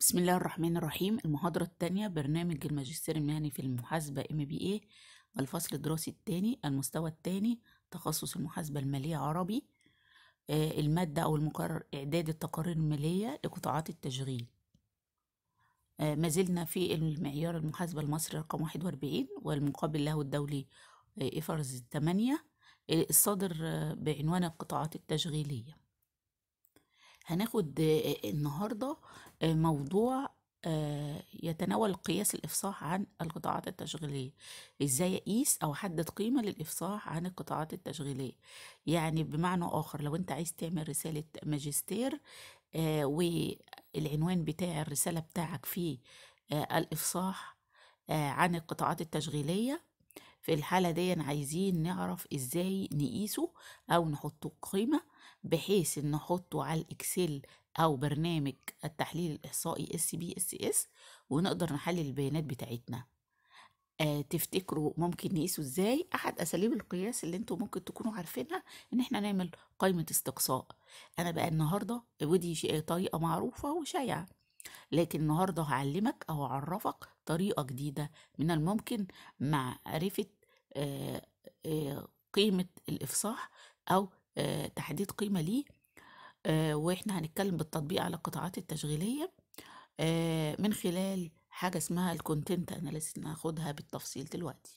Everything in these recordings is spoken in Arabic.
بسم الله الرحمن الرحيم المحاضرة الثانية برنامج الماجستير المهني في المحاسبة ام بي اي الفصل الدراسي الثاني المستوى الثاني تخصص المحاسبة المالية عربي آه، المادة أو المقرر إعداد التقارير المالية لقطاعات التشغيل آه، ما زلنا في المعيار المحاسبة المصري رقم واحد وأربعين والمقابل له الدولي آه، إفرز 8 الصادر بعنوان القطاعات التشغيلية هناخد النهاردة موضوع يتناول قياس الإفصاح عن القطاعات التشغيلية إزاي أقيس أو أحدد قيمة للإفصاح عن القطاعات التشغيلية يعني بمعنى آخر لو أنت عايز تعمل رسالة ماجستير والعنوان بتاع الرسالة بتاعك فيه الإفصاح عن القطاعات التشغيلية في الحالة دي عايزين نعرف ازاي نقيسه او نحطه قيمة بحيث ان احطه على الاكسل او برنامج التحليل الاحصائي اس بي اس اس ونقدر نحلل البيانات بتاعتنا آه تفتكروا ممكن نقيسه ازاي احد اساليب القياس اللي انتم ممكن تكونوا عارفينها ان احنا نعمل قائمه استقصاء انا بقى النهارده ودي طريقه معروفه وشائعه لكن النهارده هعلمك او هعرفك طريقه جديده من الممكن معرفه آه آه قيمه الافصاح او آه، تحديد قيمة ليه آه، واحنا هنتكلم بالتطبيق على القطاعات التشغيلية آه، من خلال حاجة اسمها الكونتنت لسه هناخدها بالتفصيل دلوقتي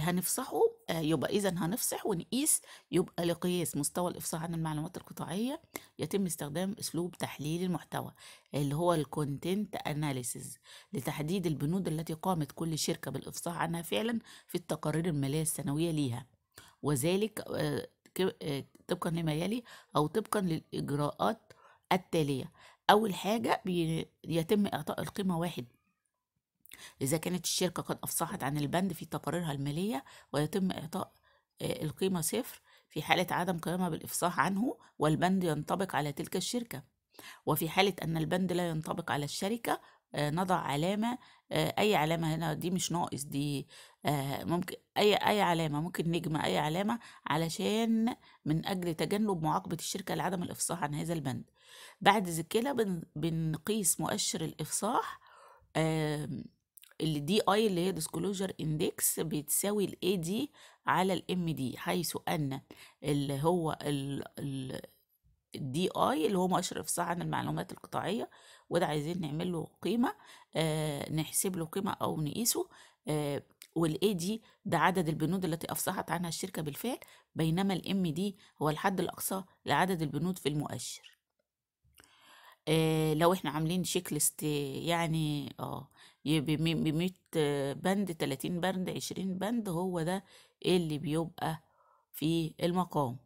هنفصحه يبقى اذا هنفصح ونقيس يبقى لقياس مستوى الافصاح عن المعلومات القطاعيه يتم استخدام اسلوب تحليل المحتوى اللي هو الكونتنت اناليسز لتحديد البنود التي قامت كل شركه بالافصاح عنها فعلا في التقارير الماليه السنويه ليها وذلك آه، آه، طبقا لما يلي أو طبقا للإجراءات التالية أول حاجة بيتم إعطاء القيمة واحد إذا كانت الشركة قد أفصحت عن البند في تقاريرها المالية ويتم إعطاء آه، القيمة صفر في حالة عدم قيامها بالإفصاح عنه والبند ينطبق على تلك الشركة وفي حالة أن البند لا ينطبق على الشركة نضع علامة آه، اي علامه هنا دي مش ناقص دي آه، ممكن اي اي علامه ممكن نجمه اي علامه علشان من اجل تجنب معاقبه الشركه لعدم الافصاح عن هذا البند بعد كده بنقيس مؤشر الافصاح اللي دي اي اللي هي ديسكلوجر اندكس بتساوي الاي دي على الام دي حيث ان اللي هو دي اي اللي هو مؤشر افصاح عن المعلومات القطاعيه وده عايزين نعمل له قيمه آه نحسب له قيمه او نقيسه آه والاي دي ده عدد البنود التي افصحت عنها الشركه بالفعل بينما الام دي هو الحد الاقصى لعدد البنود في المؤشر آه لو احنا عاملين شيك ليست يعني اه ب 100 بند 30 بند 20 بند هو ده اللي بيبقى في المقام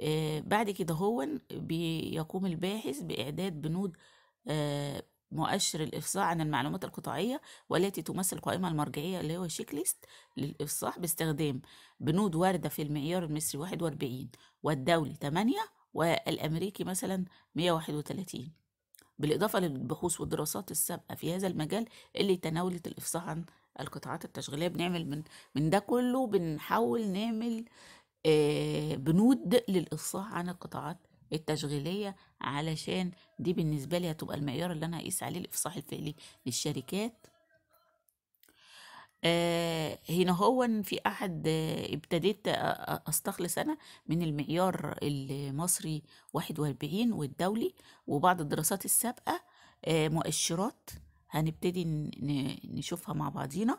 آه، بعد كده هو بيقوم الباحث بإعداد بنود آه، مؤشر الإفصاح عن المعلومات القطاعية والتي تمثل قائمة المرجعية اللي هو شيك ليست للإفصاح باستخدام بنود واردة في المعيار المصري 41 والدولي 8 والأمريكي مثلا 131 بالإضافة للبحوث والدراسات السابقة في هذا المجال اللي تناولت الإفصاح عن القطاعات التشغيلية بنعمل من من ده كله بنحاول نعمل آه آه، بنود للإصلاح عن القطاعات التشغيلية علشان دي بالنسبة لي هتبقى المعيار اللي أنا هقيس عليه الإفصاح الفعلي للشركات آه، هنا هو في أحد آه، ابتديت أستخلص أنا من المعيار المصري واحد وأربعين والدولي وبعض الدراسات السابقة مؤشرات هنبتدي نشوفها مع بعضينا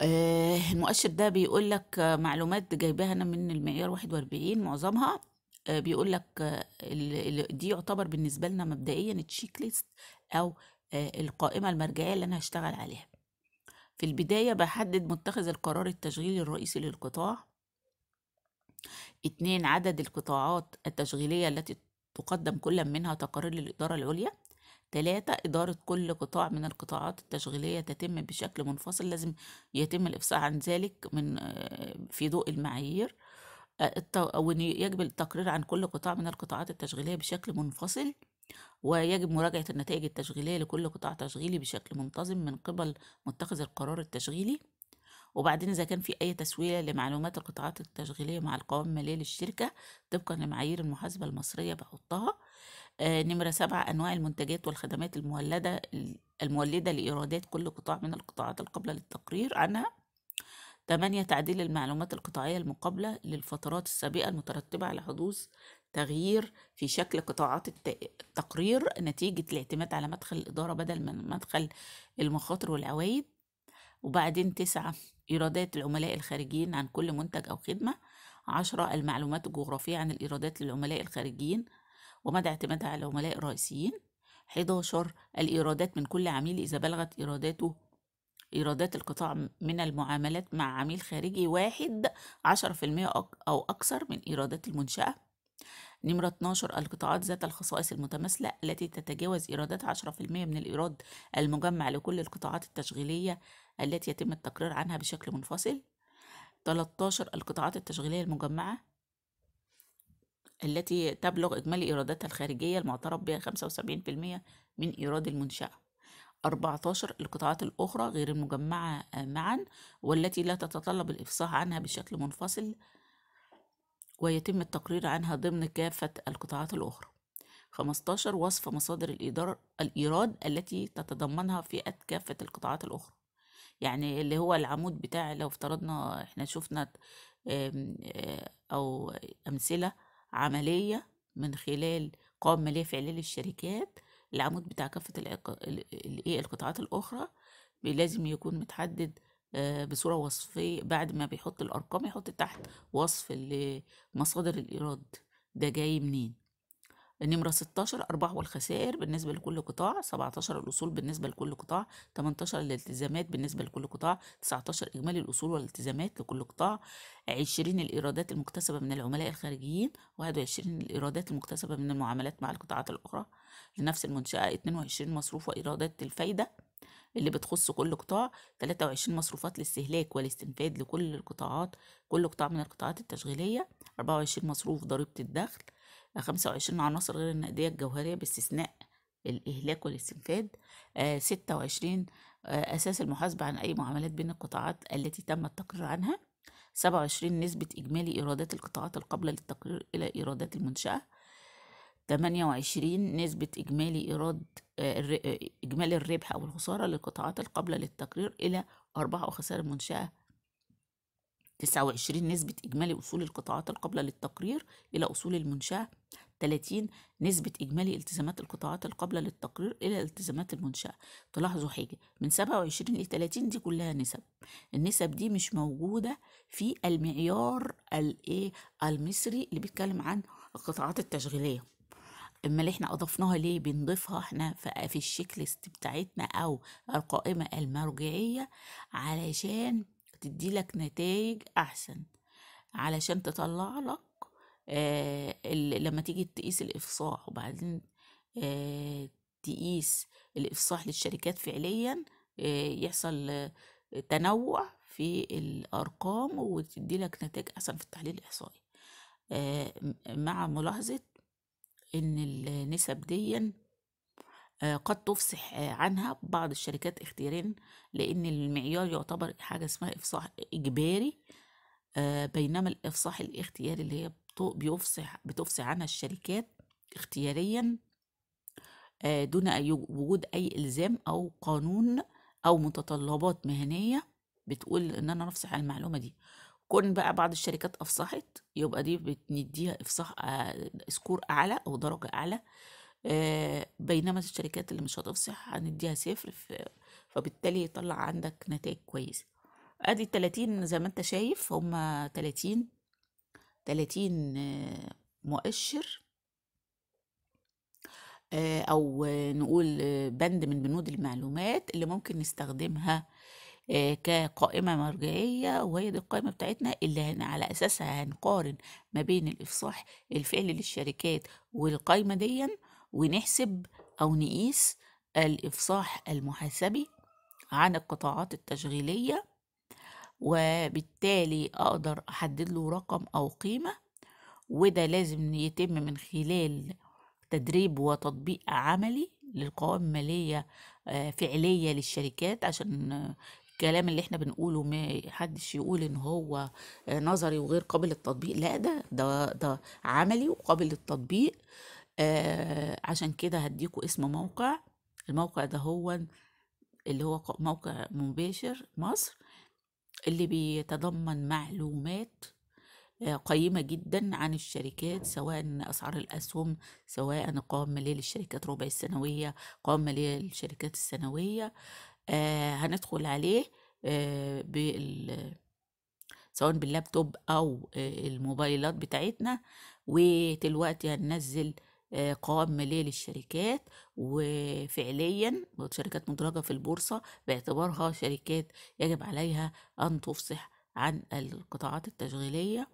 آه المؤشر ده بيقول لك معلومات جايباها انا من المعيار 41 معظمها آه بيقول لك آه دي يعتبر بالنسبه لنا مبدئيا التشيك ليست او آه، القائمه المرجعيه اللي انا هشتغل عليها في البدايه بحدد متخذ القرار التشغيلي الرئيسي للقطاع اتنين عدد القطاعات التشغيلية التي تقدم كل منها تقارير للإدارة العليا تلاتة إدارة كل قطاع من القطاعات التشغيلية تتم بشكل منفصل لازم يتم الإفصاح عن ذلك من آه، في ضوء المعايير آه، وأن يجب التقرير عن كل قطاع من القطاعات التشغيلية بشكل منفصل ويجب مراجعة النتائج التشغيلية لكل قطاع تشغيلي بشكل منتظم من قبل متخذ القرار التشغيلي وبعدين إذا كان في أي تسوية لمعلومات القطاعات التشغيلية مع القوائم المالية للشركة طبقا لمعايير المحاسبة المصرية بحطها آه، نمرة سبعة أنواع المنتجات والخدمات المولدة المولدة لإيرادات كل قطاع من القطاعات القابلة للتقرير عنها تمانية تعديل المعلومات القطاعية المقابلة للفترات السابقة المترتبة على حدوث تغيير في شكل قطاعات التقرير نتيجة الاعتماد على مدخل الإدارة بدل من مدخل المخاطر والعوايد وبعدين تسعة إيرادات العملاء الخارجيين عن كل منتج أو خدمة عشرة المعلومات الجغرافية عن الإيرادات للعملاء الخارجيين ومدى اعتمادها على العملاء الرئيسيين 11 الإيرادات من كل عميل إذا بلغت إيراداته إيرادات القطاع من المعاملات مع عميل خارجي واحد 10% أو أكثر من إيرادات المنشأة نمرة 12 القطاعات ذات الخصائص المتماثلة التي تتجاوز إيرادات 10% من الإيراد المجمع لكل القطاعات التشغيلية التي يتم التقرير عنها بشكل منفصل 13 القطاعات التشغيلية المجمعة التي تبلغ إجمالي إيراداتها الخارجية المعترف بها 75% من إيراد المنشأة 14 القطاعات الأخرى غير المجمعة معا والتي لا تتطلب الإفصاح عنها بشكل منفصل ويتم التقرير عنها ضمن كافة القطاعات الأخرى 15 وصف مصادر الإيدار الإيراد التي تتضمنها فئة كافة القطاعات الأخرى يعني اللي هو العمود بتاع لو افترضنا احنا شفنا آه، او امثله عملية من خلال قوام مالية فعلية للشركات العمود بتاع كافة إيه، القطاعات الأخرى لازم يكون متحدد آه، بصورة وصفية بعد ما بيحط الأرقام يحط تحت وصف مصادر الإيراد ده جاي منين نمرة 16 أرباح والخسائر بالنسبة لكل قطاع 17 الأصول بالنسبة لكل قطاع 18 الالتزامات بالنسبة لكل قطاع 19 إجمالي الأصول والالتزامات لكل قطاع 20 الإيرادات المكتسبة من العملاء الخارجيين 21 الإيرادات المكتسبة من المعاملات مع القطاعات الأخرى لنفس المنشأة 22 مصروف وإيرادات الفايدة اللي بتخص كل قطاع 23 مصروفات للاستهلاك والاستنفاد لكل القطاعات كل قطاع من القطاعات التشغيلية 24 مصروف ضريبة الدخل خمسة وعشرين عناصر غير النقدية الجوهرية باستثناء الإهلاك والاستنفاد آه، ستة وعشرين آه، أساس المحاسبة عن أي معاملات بين القطاعات التي تم التقرير عنها سبعة وعشرين نسبة إجمالي إيرادات القطاعات القابلة للتقرير إلى إيرادات المنشأة تمانية وعشرين نسبة إجمالي إيراد آه، إجمالي الربح أو الخسارة للقطاعات القابلة للتقرير إلى أرباح وخسائر المنشأة 29 نسبة إجمالي أصول القطاعات القابلة للتقرير إلى أصول المنشأة 30 نسبة إجمالي التزامات القطاعات القابلة للتقرير إلى التزامات المنشأة تلاحظوا حاجة من 27 ل 30 دي كلها نسب النسب دي مش موجودة في المعيار الإيه المصري اللي بيتكلم عن القطاعات التشغيلية اما اللي احنا اضفناها ليه بنضيفها احنا في الشيك ليست بتاعتنا او القائمه المرجعيه علشان لك نتائج أحسن علشان تطلع لك آه لما تيجي تقيس الإفصاح وبعدين آه تقيس الإفصاح للشركات فعليا آه يحصل آه تنوع في الأرقام وتدي لك نتائج أحسن في التحليل الإحصائي آه مع ملاحظة إن النسب دي آه، قد تفصح آه، عنها بعض الشركات اختياريا لأن المعيار يعتبر حاجة اسمها إفصاح إجباري آه، بينما الإفصاح الاختياري اللي هي بيفصح بتفصح عنها الشركات اختياريا دون أي وجود أي إلزام أو قانون أو متطلبات مهنية بتقول إن أنا أفصح المعلومة دي كون بقى بعض الشركات أفصحت يبقى دي بنديها إفصاح سكور أعلى أو درجة أعلى آه، بينما الشركات اللي مش هتفصح هنديها صفر فبالتالي يطلع عندك نتائج كويسة ادي 30 زي ما انت شايف هما 30 30 مؤشر آه، او نقول بند من بنود المعلومات اللي ممكن نستخدمها آه، كقائمة مرجعية وهي دي القائمة بتاعتنا اللي هن على أساسها هنقارن ما بين الإفصاح الفعلي للشركات والقائمة ديًا ونحسب أو نقيس الإفصاح المحاسبي عن القطاعات التشغيلية وبالتالي أقدر أحدد له رقم أو قيمة وده لازم يتم من خلال تدريب وتطبيق عملي للقوائم المالية آه، فعلية للشركات عشان الكلام اللي احنا بنقوله ما حدش يقول ان هو نظري وغير قابل للتطبيق لا ده ده ده عملي وقابل للتطبيق آه عشان كده هديكوا اسم موقع الموقع ده هو اللي هو موقع مباشر مصر اللي بيتضمن معلومات آه، قيمة جدا عن الشركات سواء أسعار الأسهم سواء قوام مالية للشركات ربع السنوية قوام مالية للشركات السنوية آه هندخل عليه آه بال سواء باللابتوب أو آه، الموبايلات بتاعتنا ودلوقتي هننزل قوام مالية للشركات وفعليا شركات مدرجة في البورصة باعتبارها شركات يجب عليها أن تفصح عن القطاعات التشغيلية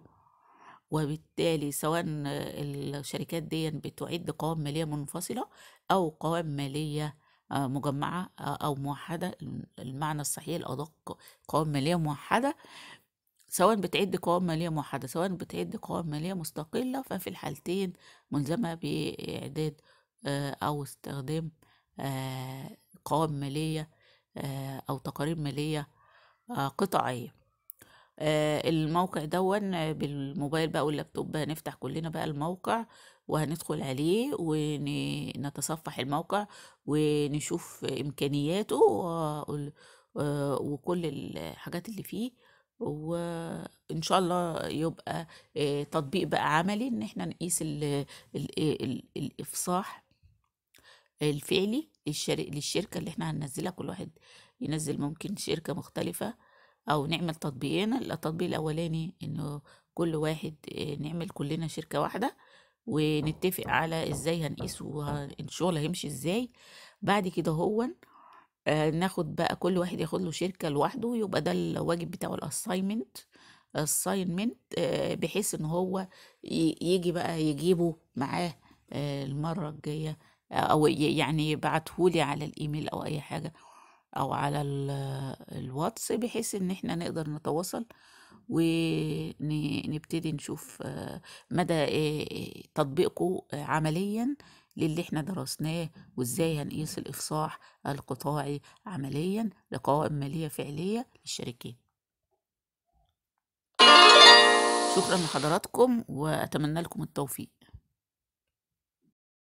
وبالتالي سواء الشركات دي بتعد قوائم مالية منفصلة أو قوائم مالية آه، مجمعة آه، أو موحدة المعنى الصحيح الأدق قوائم مالية موحدة سواء بتعد قوائم مالية موحدة سواء بتعد قوائم مالية مستقلة ففي الحالتين ملزمة بإعداد آه، أو استخدام آه، قوائم مالية آه، أو تقارير مالية قطاعية الموقع دون بالموبايل بقى واللابتوب هنفتح كلنا بقى الموقع وهندخل عليه ونتصفح الموقع ونشوف إمكانياته وكل الحاجات اللي فيه وان شاء الله يبقى آه، تطبيق بقى عملي ان احنا نقيس الـ الـ آه، الـ الافصاح الفعلي للشركه اللي احنا هننزلها كل واحد ينزل ممكن شركه مختلفه او نعمل تطبيقين التطبيق الاولاني انه كل واحد آه، نعمل كلنا شركه واحده ونتفق على ازاي هنقيس الشغل هيمشي ازاي بعد كده هون آه ناخد بقى كل واحد ياخد له شركة لوحده يبقى ده الواجب بتاعه الاساينمنت الساينمنت آه بحيث ان هو يجي بقى يجيبه معاه آه المرة الجاية او يعني يبعتهولي على الايميل او اي حاجة او على الواتس بحيث ان احنا نقدر نتواصل ونبتدي نشوف آه، مدى آه، تطبيقه آه، عمليا للي احنا درسناه وازاي هنقيس الإفصاح القطاعي عمليا لقوائم مالية فعلية للشركات شكرا لحضراتكم وأتمنى لكم التوفيق